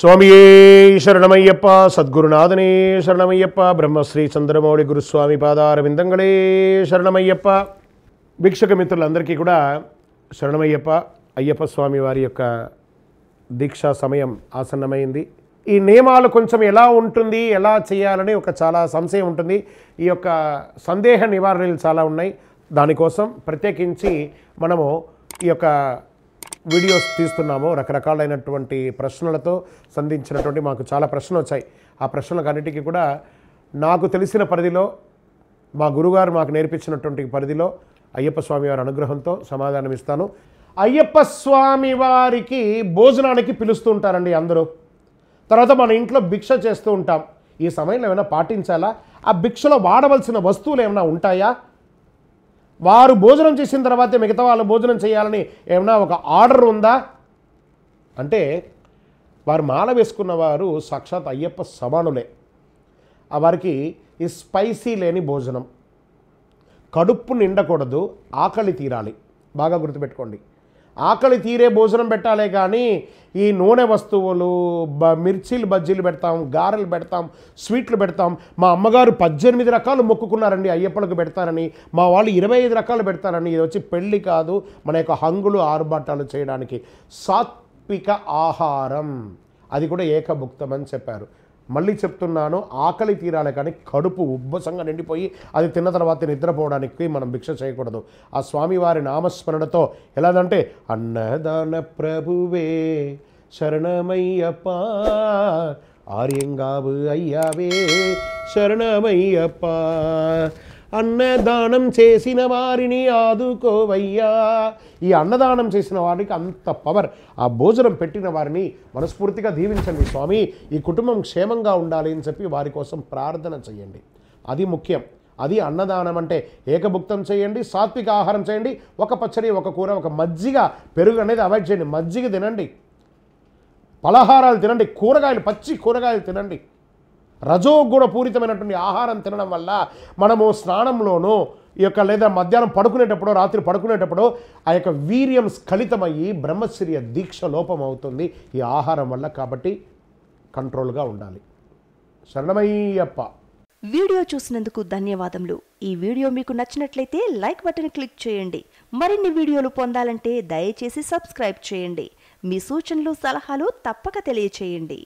స్వామియే శరణమయ్యప్ప సద్గురునాథనే శరణమయ్యప్ప బ్రహ్మశ్రీ చంద్రమౌళి గురుస్వామి పాదారవిందంగళే శరణమయ్యప్ప వీక్షక మిత్రులందరికీ కూడా శరణమయ్యప్ప అయ్యప్ప స్వామి వారి యొక్క దీక్షా సమయం ఆసన్నమైంది ఈ నియమాలు కొంచెం ఎలా ఉంటుంది ఎలా చేయాలని ఒక చాలా సంశయం ఉంటుంది ఈ యొక్క సందేహ నివారణలు చాలా ఉన్నాయి దానికోసం ప్రత్యేకించి మనము ఈ యొక్క వీడియోస్ తీస్తున్నాము రకరకాలైనటువంటి ప్రశ్నలతో సంధించినటువంటి మాకు చాలా ప్రశ్నలు వచ్చాయి ఆ ప్రశ్నలకు అన్నిటికీ కూడా నాకు తెలిసిన పరిధిలో మా గురుగారు మాకు నేర్పించినటువంటి పరిధిలో అయ్యప్ప స్వామి వారి అనుగ్రహంతో సమాధానం ఇస్తాను అయ్యప్ప స్వామి వారికి భోజనానికి పిలుస్తూ ఉంటారండి అందరూ తర్వాత మన ఇంట్లో భిక్ష చేస్తూ ఉంటాం ఈ సమయంలో ఏమైనా పాటించాలా ఆ భిక్షలో వాడవలసిన వస్తువులు ఏమైనా ఉంటాయా వారు భోజనం చేసిన తర్వాతే మిగతా వాళ్ళు భోజనం చేయాలని ఏమైనా ఒక ఆర్డర్ ఉందా అంటే వారు మాల వేసుకున్న వారు సాక్షాత్ అయ్యప్ప సమానులే వారికి ఈ స్పైసీ లేని భోజనం కడుపు నిండకూడదు ఆకలి తీరాలి బాగా గుర్తుపెట్టుకోండి ఆకలి తీరే భోజనం పెట్టాలే కానీ ఈ నూనె వస్తువులు బ మిర్చీలు బజ్జీలు పెడతాం గారెలు పెడతాం స్వీట్లు పెడతాం మా అమ్మగారు పద్దెనిమిది రకాలు మొక్కుకున్నారండి అయ్యప్పలకు పెడతారని మా వాళ్ళు ఇరవై ఐదు రకాలు పెడతారని ఇది వచ్చి పెళ్ళి కాదు మన యొక్క హంగులు ఆరుబాటాలు చేయడానికి సాత్విక ఆహారం అది కూడా ఏకభుక్తం అని చెప్పారు మళ్ళీ చెప్తున్నాను ఆకలి తీరాలే కానీ కడుపు ఉబ్బసంగా నిండిపోయి అది తిన్న తర్వాత నిద్రపోవడానికి మనం భిక్ష చేయకూడదు ఆ స్వామివారి నామస్మరణతో ఎలాదంటే అన్నదాన ప్రభువే శరణమయ్యప్ప ఆర్యంగాబు అయ్యావే శరణమయ్యప్ప అన్నదానం చేసిన వారిని ఆదుకోవయ్యా ఈ అన్నదానం చేసిన వారికి అంత పవర్ ఆ భోజనం పెట్టిన వారిని మనస్ఫూర్తిగా దీవించండి స్వామి ఈ కుటుంబం క్షేమంగా ఉండాలి అని చెప్పి వారి కోసం ప్రార్థన చేయండి అది ముఖ్యం అది అన్నదానం అంటే ఏకభుక్తం చేయండి సాత్విక ఆహారం చేయండి ఒక పచ్చడి ఒక కూర ఒక మజ్జిగ పెరుగు అనేది అవాయిడ్ చేయండి మజ్జిగ తినండి పలహారాలు తినండి కూరగాయలు పచ్చి కూరగాయలు తినండి రజోగుణ పూరితమైనటువంటి ఆహారం తినడం వల్ల మనము స్నానంలోనూ ఈ యొక్క లేదా మధ్యాహ్నం పడుకునేటప్పుడు రాత్రి పడుకునేటప్పుడు ఆ యొక్క వీర్యం స్ఖలితమయ్యి బ్రహ్మచర్య దీక్ష లోపం అవుతుంది ఈ ఆహారం వల్ల కాబట్టి కంట్రోల్గా ఉండాలి శరణమయ్యప్ప వీడియో చూసినందుకు ధన్యవాదములు ఈ వీడియో మీకు నచ్చినట్లయితే లైక్ బటన్ క్లిక్ చేయండి మరిన్ని వీడియోలు పొందాలంటే దయచేసి సబ్స్క్రైబ్ చేయండి మీ సూచనలు సలహాలు తప్పక తెలియచేయండి